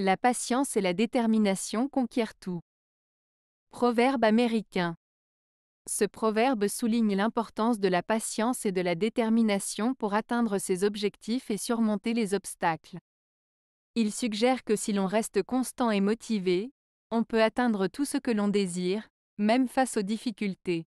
La patience et la détermination conquièrent tout. Proverbe américain. Ce proverbe souligne l'importance de la patience et de la détermination pour atteindre ses objectifs et surmonter les obstacles. Il suggère que si l'on reste constant et motivé, on peut atteindre tout ce que l'on désire, même face aux difficultés.